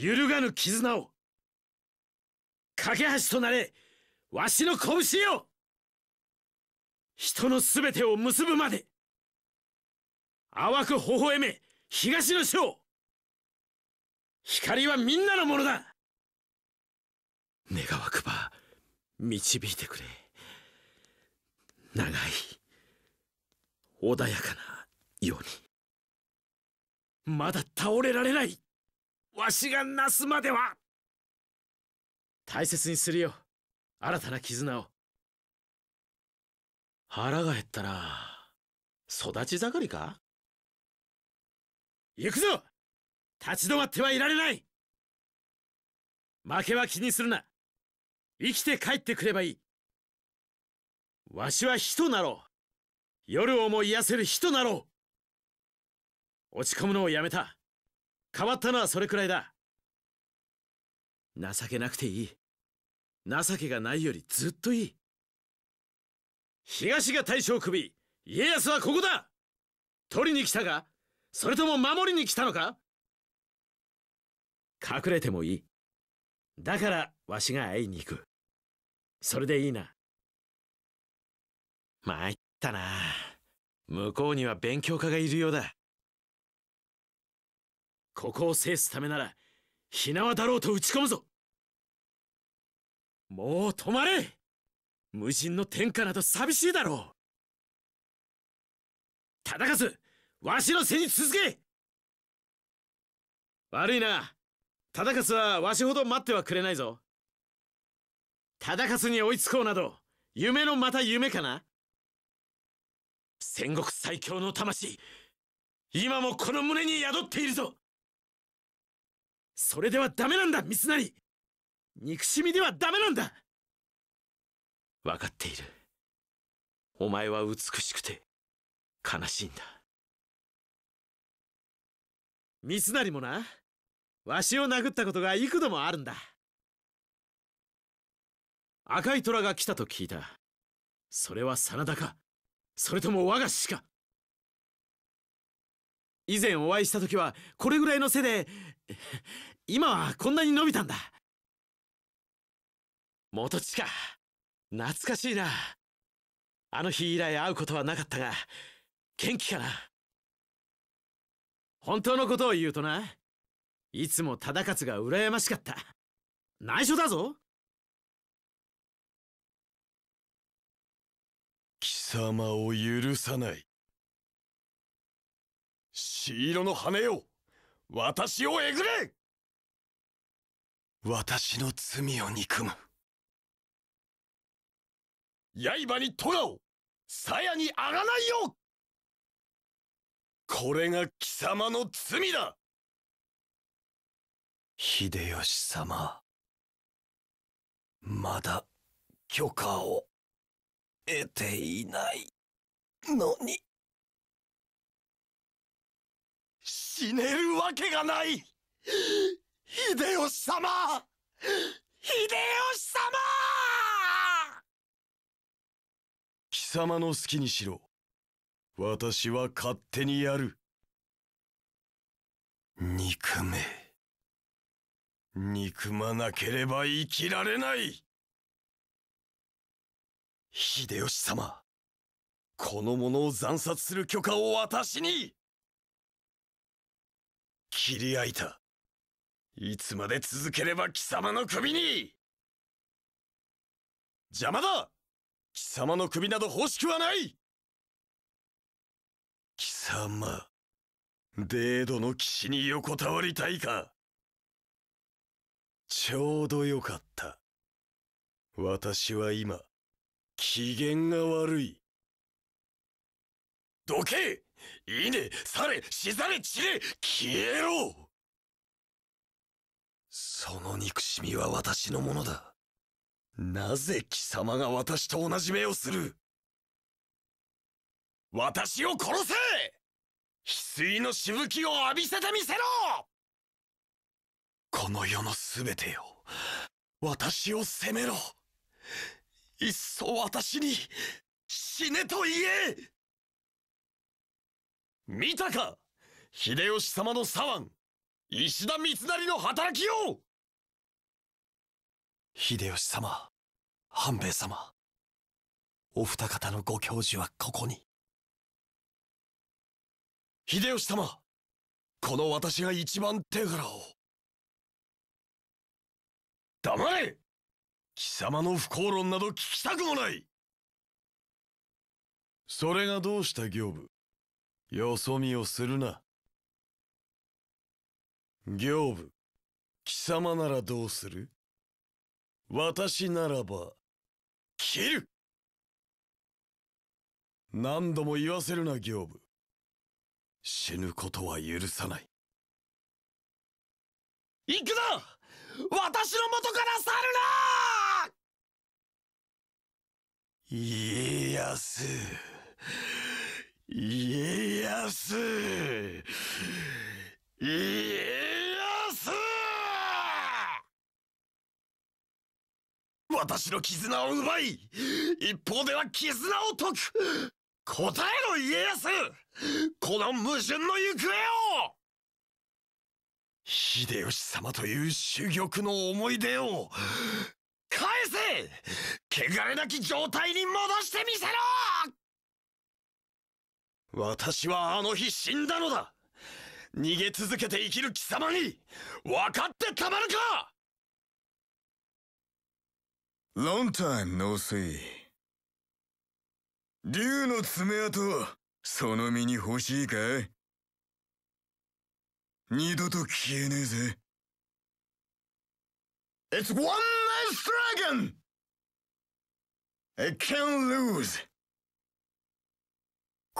揺るがぬ絆を架け橋となれわしの拳よ人のすべてを結ぶまで淡く微笑め東の章光はみんなのものだ願わくば導いてくれ長い穏やかなようにまだ倒れられないわしがなすまでは大切にするよ新たな絆を腹が減ったな育ち盛りか行くぞ立ち止まってはいられない負けは気にするな生きて帰ってくればいいわしは人なろう夜をも癒せる人なろう落ち込むのをやめた変わったのはそれくらいだ情けなくていい情けがないよりずっといい東が大将首家康はここだ取りに来たかそれとも守りに来たのか隠れてもいいだからわしが会いに行くそれでいいな参ったな向こうには勉強家がいるようだここを制すためなら火縄だろうと打ち込むぞもう止まれ無人の天下など寂しいだろう忠勝わしの背に続け悪いな忠勝はわしほど待ってはくれないぞ忠勝に追いつこうなど夢のまた夢かな戦国最強の魂今もこの胸に宿っているぞそれではダメなんだ三成憎しみではダメなんだ分かっているお前は美しくて悲しいんだ三成もなわしを殴ったことが幾度もあるんだ赤い虎が来たと聞いたそれは真田かそれとも我が師か以前お会いした時はこれぐらいの背で今はこんなに伸びたんだ元地か懐かしいなあの日以来会うことはなかったが元気かな本当のことを言うとないつも忠勝が羨ましかった内緒だぞ貴様を許さない黄色の羽よ私をえぐれ私の罪を憎む刃に咎を鞘にあがないよこれが貴様の罪だ秀吉様まだ許可を得ていないのに。死ねるわけがない秀吉様秀吉様貴様の好きにしろ私は勝手にやる憎め憎まなければ生きられない秀吉様この者を惨殺する許可を私に切り開いたいつまで続ければ貴様の首に邪魔だ貴様の首など欲しくはない貴様デードの騎士に横たわりたいかちょうどよかった私は今機嫌が悪いどけいねされ死ざれ散れ消えろその憎しみは私のものだなぜ貴様が私と同じ目をする私を殺せ翡翠のしぶきを浴びせてみせろこの世の全てよ私を責めろいっそ私に死ねと言え見たか秀吉様の左腕石田三成の働きを秀吉様半兵衛様お二方のご教授はここに秀吉様この私が一番手柄を黙れ貴様の不幸論など聞きたくもないそれがどうした行部よそ見をするな。行部、貴様ならどうする私ならば、切る何度も言わせるな、行部。死ぬことは許さない。行くな私の元から去るな家康。家康家康私の絆を奪い一方では絆を解く答えろ家康この矛盾の行方を秀吉様という珠玉の思い出を返せ汚れなき状態に戻してみせろ私はあの日死んだのだ逃げ続けて生きる貴様に分かってたまるかロンタイムノースイ竜の爪痕その身に欲しいかい二度と消えねえぜ It's one l e s t dragon! It can lose!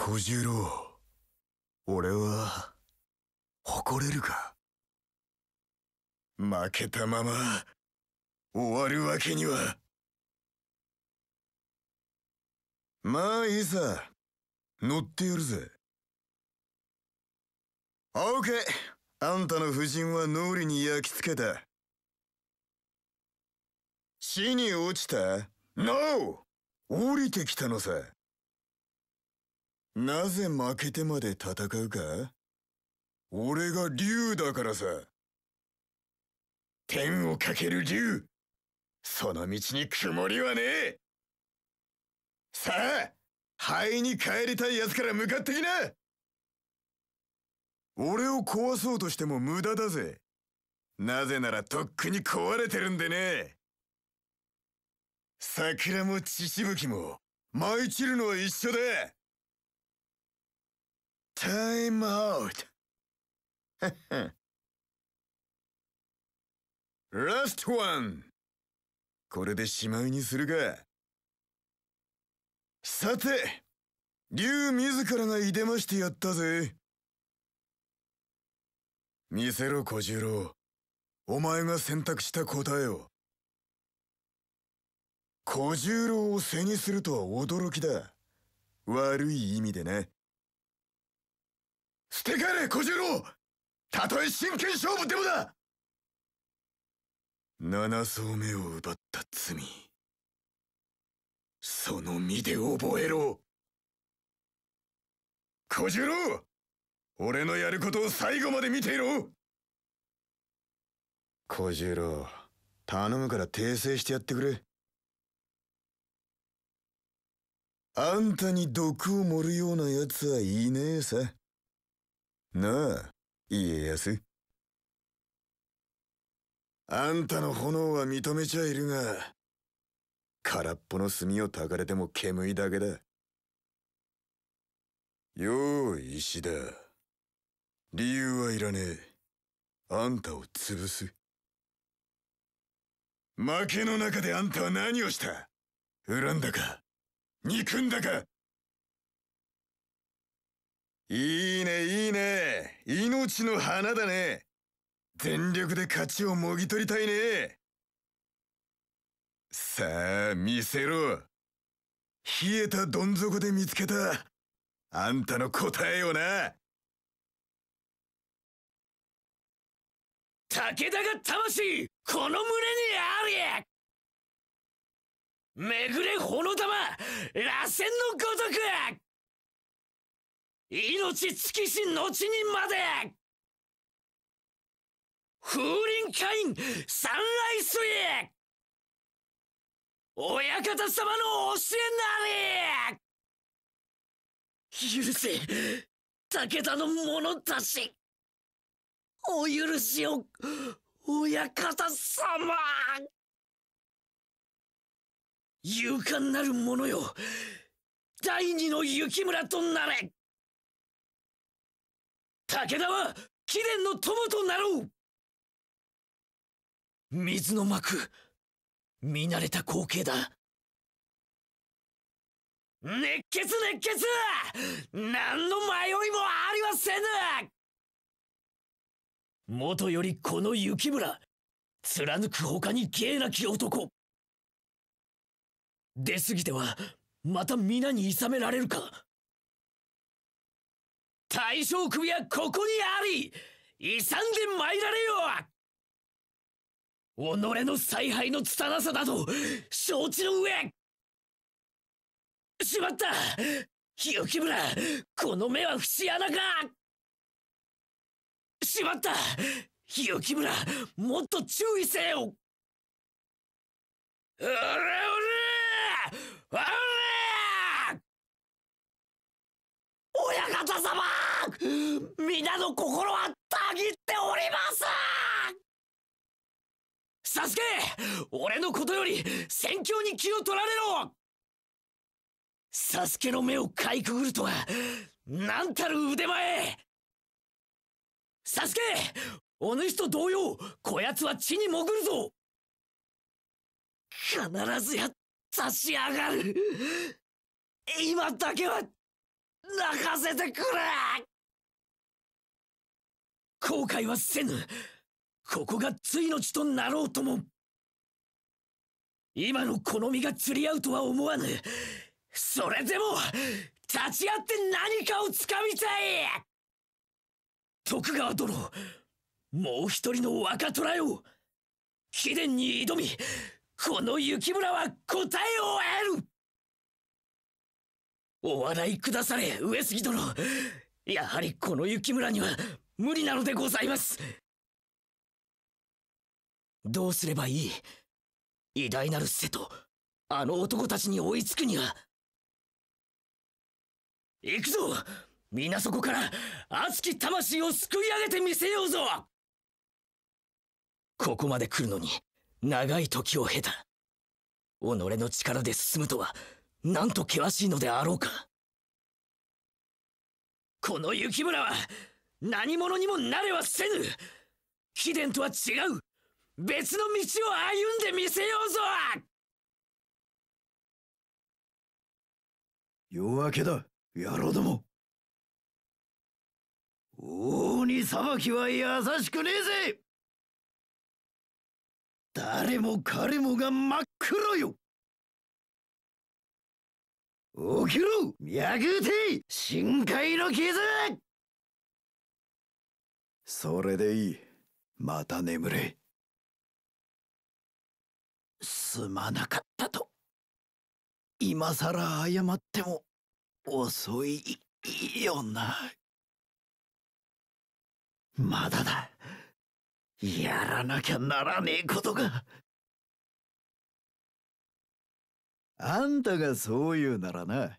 小十郎俺は誇れるか負けたまま終わるわけにはまあいいさ乗ってやるぜオーケーあんたの夫人は脳裏に焼き付けた死に落ちたノー降りてきたのさなぜ負けてまで戦うか俺が竜だからさ。天をかける竜その道に曇りはねえさあ灰に帰りたい奴から向かってきな俺を壊そうとしても無駄だぜ。なぜならとっくに壊れてるんでね。桜も血しぶきも舞い散るのは一緒だタイムアウトラストワンこれでしまいにするかさて竜自らがいでましてやったぜ見せろ小十郎お前が選択した答えを小十郎を背にするとは驚きだ悪い意味でね捨て帰れ小十郎たとえ真剣勝負でもだ七層目を奪った罪その身で覚えろ小十郎俺のやることを最後まで見ていろ小十郎頼むから訂正してやってくれあんたに毒を盛るような奴はいねえさなあ家康あんたの炎は認めちゃいるが空っぽの炭をたかれても煙だけだよう石だ理由はいらねえあんたを潰す負けの中であんたは何をした恨んだか憎んだかいいねいいね命の花だね全力で勝ちをもぎ取りたいねさあ見せろ冷えたどん底で見つけたあんたの答えをな武田が魂この胸にあるやめぐれ炎玉螺旋のごとく命尽きし後にまで風林会員サンライスへ親方様の教えなれ許せ武田の者たちお許しを親方様勇敢なる者よ第二の雪村となれ武田は貴殿の友となろう水の幕見慣れた光景だ熱血熱血何の迷いもありませぬもとよりこの雪村貫く他に芸なき男出過ぎてはまた皆にいさめられるか大将首はここにあり勇んで参られよ己の采配の拙さだと承知の上しまった雪村この目は節穴かしまった雪村もっと注意せよおらおらおら親方様皆の心はたぎっておりますサスケ俺のことより戦況に気を取られろサスケの目をかいくぐるとは何たる腕前サスケお主と同様こやつは地に潜るぞ必ずや差し上がる今だけは泣かせてくれ後悔はせぬここがついの地となろうとも今のこのが釣り合うとは思わぬそれでも立ち会って何かを掴みたい徳川殿もう一人の若虎よ貴殿に挑みこの雪村は答えを得るお笑いくだされ上杉殿やはりこの雪村には無理なのでございますどうすればいい偉大なる瀬戸あの男たちに追いつくには行くぞ皆そこから熱き魂を救い上げてみせようぞここまで来るのに長い時を経た己の力で進むとはなんと険しいのであろうかこの雪村は何者にもなれはせぬ貴殿とは違う別の道を歩んでみせようぞ夜明けだ野郎ども王に裁きは優しくねえぜ誰も彼もが真っ黒よ起きろ脈打て深海の傷それでいい。また眠れ。すまなかったと。今さら謝っても遅いよな。まだだ。やらなきゃならねえことがあんたがそう言うならな。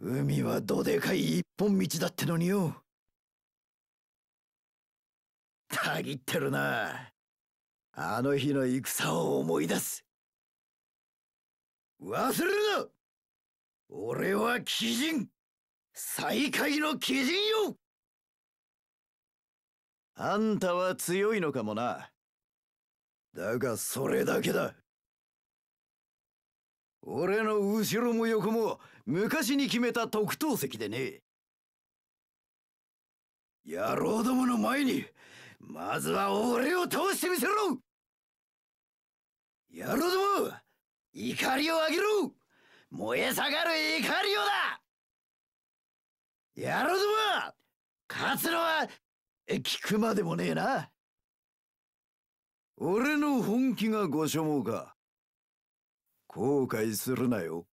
海はどでかい一本道だってのによ。たぎってるな。あの日の戦を思い出す。忘れるな俺は鬼人最下位の鬼人よあんたは強いのかもな。だがそれだけだ。俺の後ろも横も昔に決めた特等席でね野郎どもの前にまずは俺を倒してみせろ野郎ども怒りをあげろ燃え下がる怒りをだ野郎ども勝つのは聞くまでもねえな俺の本気がご所望か後悔するなよ。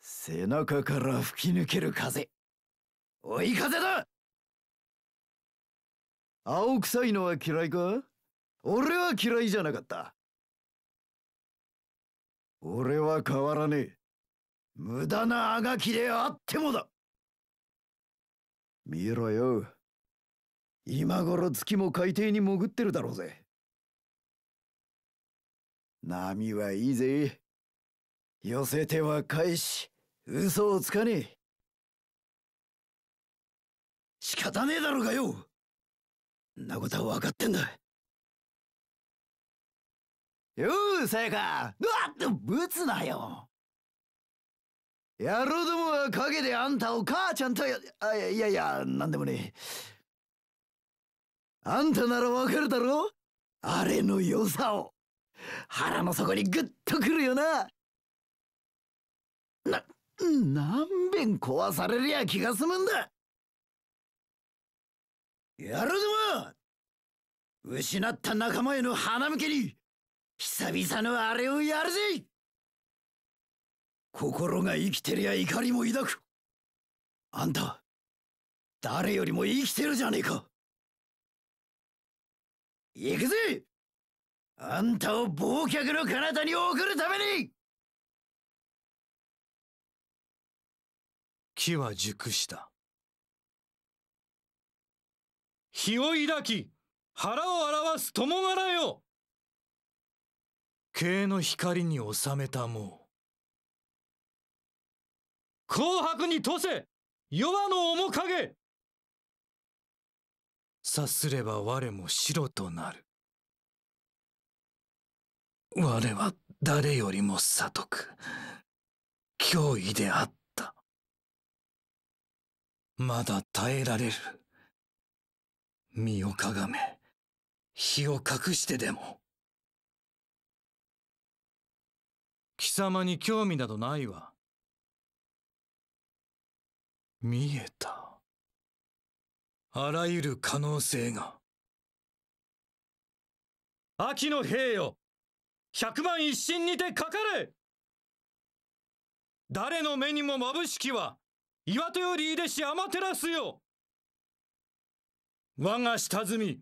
背中から吹き抜ける風。追い風だ青臭いのは嫌いか俺は嫌いじゃなかった。俺は変わらねえ。無駄なあがきであってもだ見ろよ。今頃月も海底に潜ってるだろうぜ。波はいいぜ。寄せては返し、嘘をつかねえ。仕方ねえだろうがよんなことは分かってんだ。よう、さやかうわっとぶつなよ野郎どもは陰であんたを母ちゃんとや、あいやいや、なんでもねえ。あんたならわかるだろあれの良さを。腹の底にグッとくるよなな何遍壊されりゃ気が済むんだやるぞ失った仲間への花向けに久々のあれをやるぜ心が生きてりゃ怒りも抱くあんた誰よりも生きてるじゃねえか行くぜあんたを忘却の彼方に送るために木は熟した日を抱き腹を表す友柄よ経の光に収めたもう紅白にとせ弱の面影さすれば我も白となる我は誰よりも悟く、脅威であった。まだ耐えられる。身をかがめ、火を隠してでも。貴様に興味などないわ。見えた。あらゆる可能性が。秋の兵よ百万一心にてかかれ誰の目にも眩しきは岩戸より入れし天照すよ我が下積み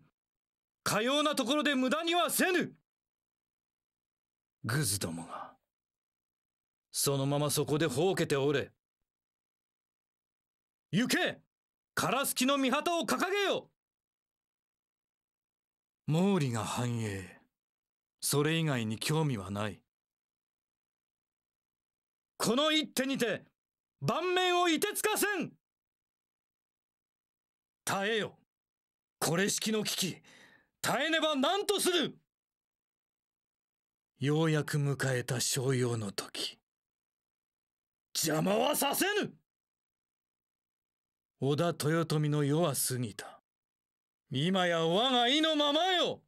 かようなところで無駄にはせぬグズどもがそのままそこでほうけておれ行け唐スキの御旗を掲げよ毛利が繁栄それ以外に興味はないこの一手にて盤面をいてつかせん耐えよこれ式の危機耐えねば何とするようやく迎えた商用の時邪魔はさせぬ織田豊臣の世は過ぎた今や我が意のままよ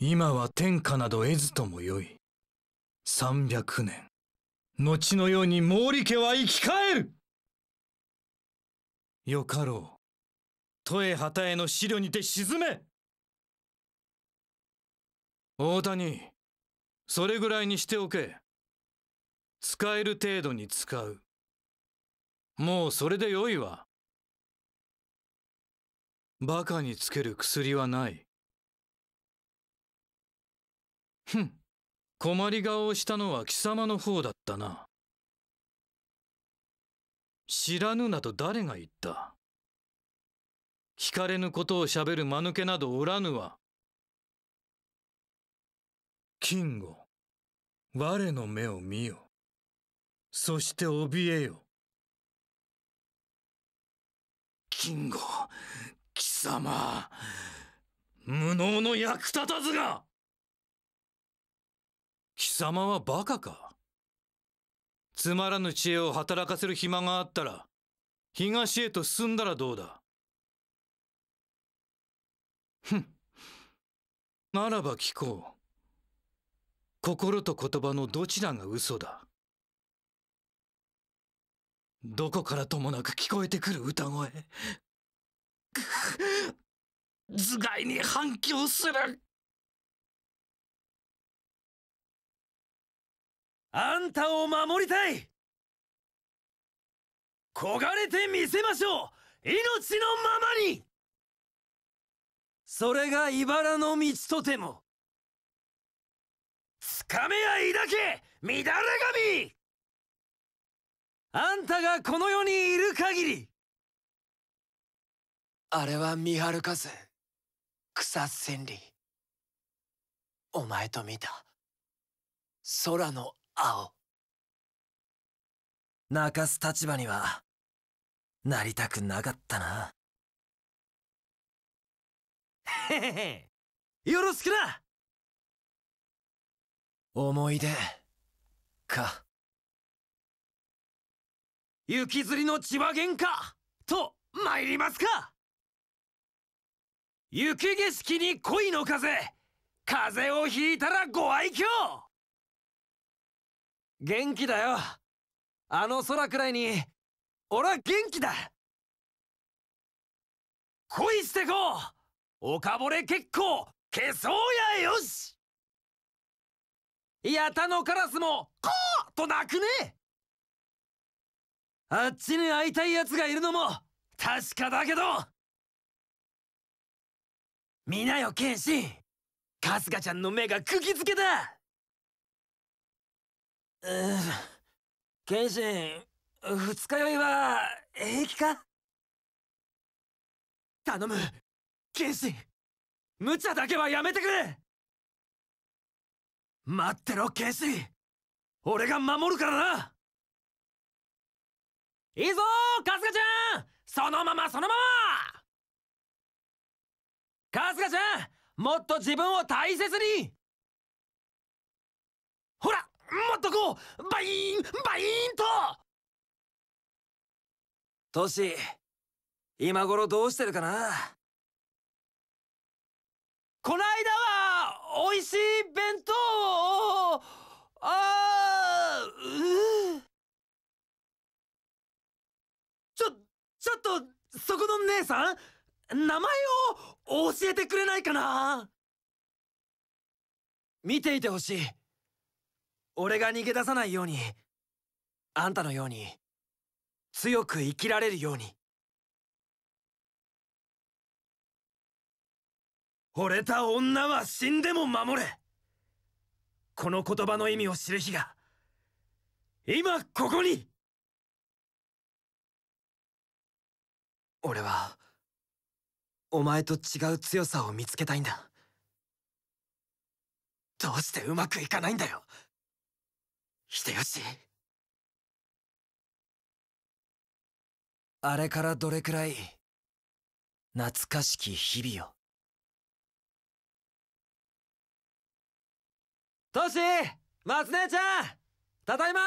今は天下など得ずともよい。三百年。後のように毛利家は生き返るよかろう。都へ旗への資料にて沈め大谷、それぐらいにしておけ。使える程度に使う。もうそれでよいわ。馬鹿につける薬はない。ふん困り顔をしたのは貴様の方だったな知らぬなど誰が言った聞かれぬことをしゃべる間抜けなどおらぬわ金吾我の目を見よそして怯えよ金吾貴様無能の役立たずが貴様はバカかつまらぬ知恵を働かせる暇があったら東へと進んだらどうだふんならば聞こう心と言葉のどちらが嘘だどこからともなく聞こえてくる歌声頭蓋に反響するあんたを守りたい焦がれてみせましょう命のままにそれが茨の道とてもつかめいだけ乱れ神あんたがこの世にいる限りあれは見はるかず草千里お前と見た空の青泣かす立場にはなりたくなかったなへへへよろしくな思い出か雪吊りの千葉喧嘩と参りますか雪景色に恋の風風をひいたらご愛嬌元気だよあの空くらいに俺は元気だ恋してこう岡ぼれ結構消そうやよしやたのカラスも「こう!」と鳴くねあっちに会いたい奴がいるのも確かだけど皆よ剣心春日ちゃんの目が釘付けだ剣心二日酔いは平気か頼む剣心無茶だけはやめてくれ待ってろ剣心俺が守るからないいぞ春日ちゃんそのままそのまま春日ちゃんもっと自分を大切にほらっとこうバイーンバイーンとトシ今頃どうしてるかなこないだは美味しい弁当をああちょちょっとそこの姉さん名前を教えてくれないかな見ていてほしい俺が逃げ出さないようにあんたのように強く生きられるように惚れた女は死んでも守れこの言葉の意味を知る日が今ここに俺はお前と違う強さを見つけたいんだどうしてうまくいかないんだよ秀吉あれからどれくらい懐かしき日々をトシ松姉ちゃんただいま